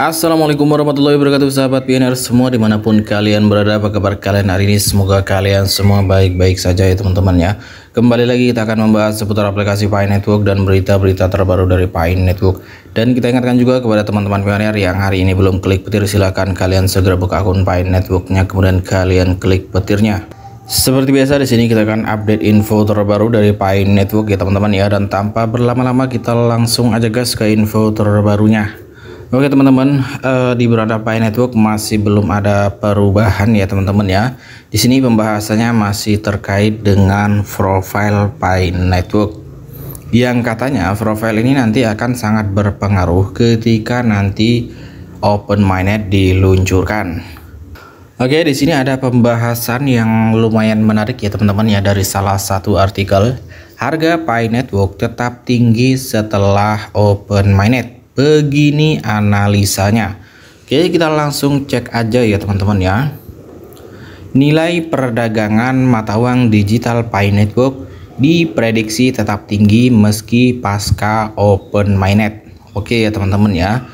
Assalamualaikum warahmatullahi wabarakatuh sahabat PNR semua dimanapun kalian berada apa kabar kalian hari ini semoga kalian semua baik-baik saja ya teman-teman ya kembali lagi kita akan membahas seputar aplikasi Pi Network dan berita-berita terbaru dari Pi Network dan kita ingatkan juga kepada teman-teman PNR yang hari ini belum klik petir silahkan kalian segera buka akun Pi Networknya kemudian kalian klik petirnya seperti biasa di sini kita akan update info terbaru dari Pi Network ya teman-teman ya dan tanpa berlama-lama kita langsung aja gas ke info terbarunya Oke teman-teman, uh, di Pay Network masih belum ada perubahan ya teman-teman ya. Di sini pembahasannya masih terkait dengan profile Pay Network yang katanya profile ini nanti akan sangat berpengaruh ketika nanti Open Mainnet diluncurkan. Oke, di sini ada pembahasan yang lumayan menarik ya teman-teman ya dari salah satu artikel. Harga Pay Network tetap tinggi setelah Open Mainnet. Begini analisanya. Oke, kita langsung cek aja ya teman-teman ya. Nilai perdagangan mata uang digital Pi Network diprediksi tetap tinggi meski pasca open mainnet. Oke ya teman-teman ya.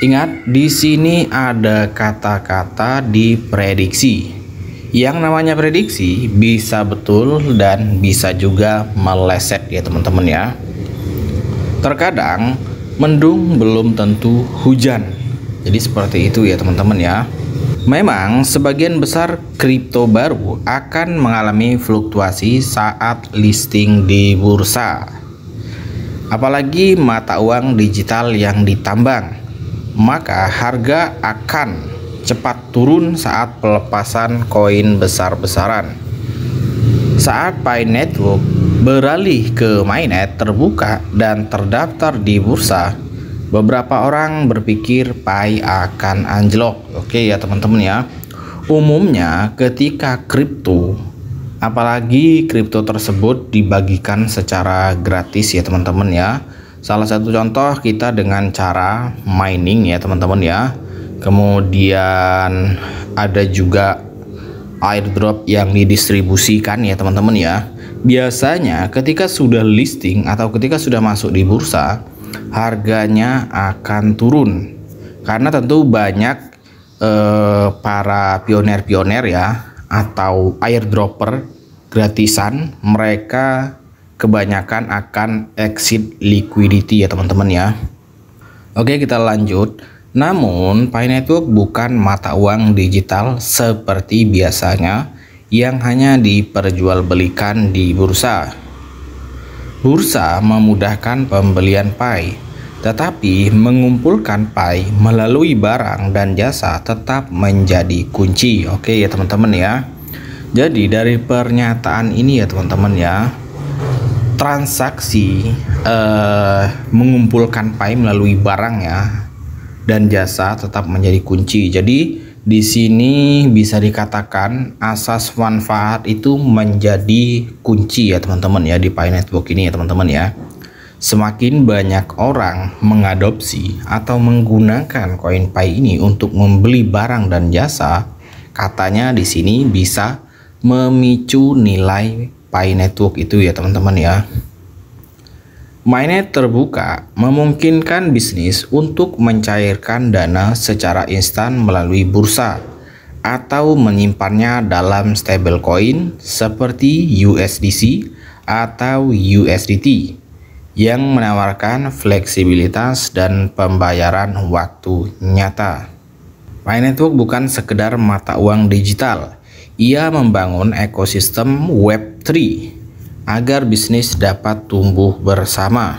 Ingat, di sini ada kata-kata diprediksi. Yang namanya prediksi bisa betul dan bisa juga meleset ya teman-teman ya. Terkadang mendung belum tentu hujan. Jadi seperti itu ya teman-teman ya. Memang sebagian besar kripto baru akan mengalami fluktuasi saat listing di bursa. Apalagi mata uang digital yang ditambang, maka harga akan cepat turun saat pelepasan koin besar-besaran. Saat Pi Network beralih ke mainnet terbuka dan terdaftar di bursa, beberapa orang berpikir Pi akan anjlok. Oke ya teman-teman ya. Umumnya ketika kripto apalagi kripto tersebut dibagikan secara gratis ya teman-teman ya. Salah satu contoh kita dengan cara mining ya teman-teman ya. Kemudian ada juga airdrop yang didistribusikan ya teman-teman ya. Biasanya ketika sudah listing atau ketika sudah masuk di bursa, harganya akan turun. Karena tentu banyak eh, para pioner-pioner ya atau airdropper gratisan, mereka kebanyakan akan exit liquidity ya teman-teman ya. Oke, kita lanjut. Namun, Pi Network bukan mata uang digital seperti biasanya yang hanya diperjualbelikan di bursa. Bursa memudahkan pembelian Pi, tetapi mengumpulkan Pi melalui barang dan jasa tetap menjadi kunci. Oke ya teman-teman ya. Jadi dari pernyataan ini ya teman-teman ya, transaksi eh, mengumpulkan Pi melalui barang ya dan jasa tetap menjadi kunci. Jadi di sini bisa dikatakan asas manfaat itu menjadi kunci ya teman-teman ya di Pi Network ini ya teman-teman ya. Semakin banyak orang mengadopsi atau menggunakan koin Pi ini untuk membeli barang dan jasa, katanya di sini bisa memicu nilai Pi Network itu ya teman-teman ya. Mainnet terbuka memungkinkan bisnis untuk mencairkan dana secara instan melalui bursa atau menyimpannya dalam stablecoin seperti USDC atau USDT yang menawarkan fleksibilitas dan pembayaran waktu nyata. Network bukan sekedar mata uang digital, ia membangun ekosistem Web3 agar bisnis dapat tumbuh bersama.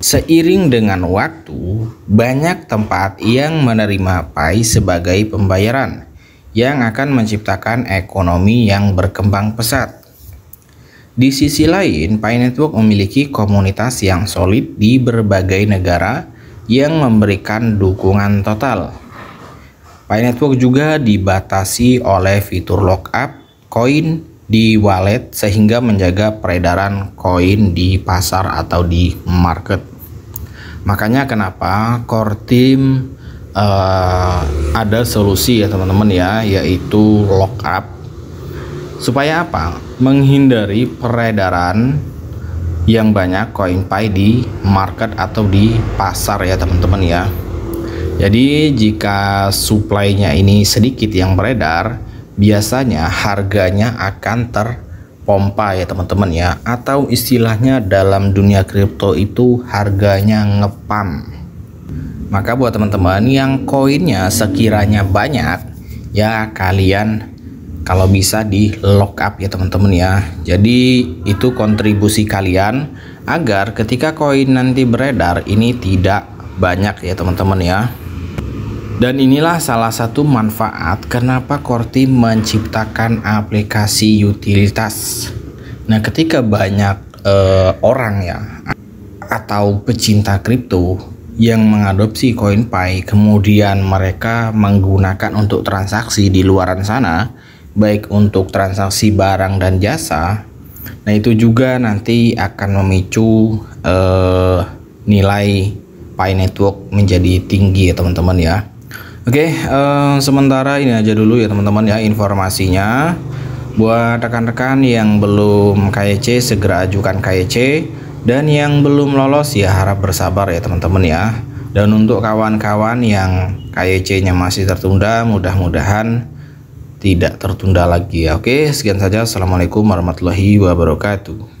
Seiring dengan waktu, banyak tempat yang menerima PAI sebagai pembayaran yang akan menciptakan ekonomi yang berkembang pesat. Di sisi lain, pai Network memiliki komunitas yang solid di berbagai negara yang memberikan dukungan total. Pai Network juga dibatasi oleh fitur lockup, koin, di wallet sehingga menjaga peredaran koin di pasar atau di market. Makanya kenapa core team uh, ada solusi ya teman-teman ya yaitu lock up. supaya apa? Menghindari peredaran yang banyak koin pay di market atau di pasar ya teman-teman ya. Jadi jika supply-nya ini sedikit yang beredar, biasanya harganya akan terpompa ya teman-teman ya atau istilahnya dalam dunia kripto itu harganya ngepam maka buat teman-teman yang koinnya sekiranya banyak ya kalian kalau bisa di lock up ya teman-teman ya jadi itu kontribusi kalian agar ketika koin nanti beredar ini tidak banyak ya teman-teman ya dan inilah salah satu manfaat kenapa Corti menciptakan aplikasi utilitas. Nah, ketika banyak uh, orang ya atau pecinta kripto yang mengadopsi CoinPay kemudian mereka menggunakan untuk transaksi di luaran sana, baik untuk transaksi barang dan jasa. Nah, itu juga nanti akan memicu uh, nilai Pi Network menjadi tinggi ya, teman-teman ya. Oke, okay, uh, eh, sementara ini aja dulu ya teman-teman ya informasinya. Buat rekan-rekan yang belum KYC e segera ajukan KYC e dan yang belum lolos ya harap bersabar ya teman-teman ya. Dan untuk kawan-kawan yang KYC-nya e masih tertunda, mudah-mudahan tidak tertunda lagi ya. Oke, okay, sekian saja. Assalamualaikum warahmatullahi wabarakatuh.